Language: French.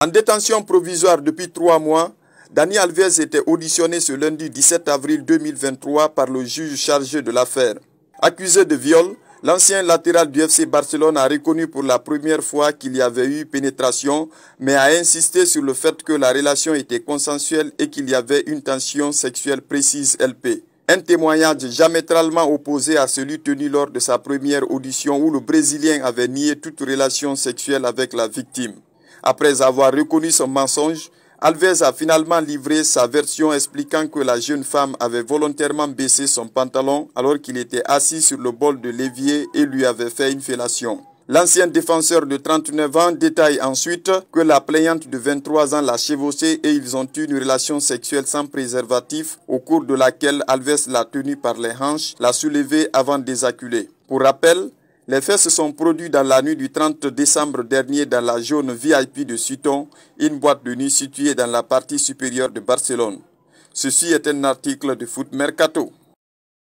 En détention provisoire depuis trois mois, Dani Alves était auditionné ce lundi 17 avril 2023 par le juge chargé de l'affaire. Accusé de viol, l'ancien latéral du FC Barcelone a reconnu pour la première fois qu'il y avait eu pénétration, mais a insisté sur le fait que la relation était consensuelle et qu'il y avait une tension sexuelle précise LP. Un témoignage diamétralement opposé à celui tenu lors de sa première audition où le Brésilien avait nié toute relation sexuelle avec la victime. Après avoir reconnu son mensonge, Alves a finalement livré sa version expliquant que la jeune femme avait volontairement baissé son pantalon alors qu'il était assis sur le bol de l'évier et lui avait fait une fellation. L'ancien défenseur de 39 ans détaille ensuite que la plaignante de 23 ans l'a chevauché et ils ont eu une relation sexuelle sans préservatif au cours de laquelle Alves l'a tenue par les hanches, l'a soulevée avant d'éjaculer. Pour rappel, les faits se sont produits dans la nuit du 30 décembre dernier dans la zone VIP de Sutton, une boîte de nuit située dans la partie supérieure de Barcelone. Ceci est un article de Foot Mercato.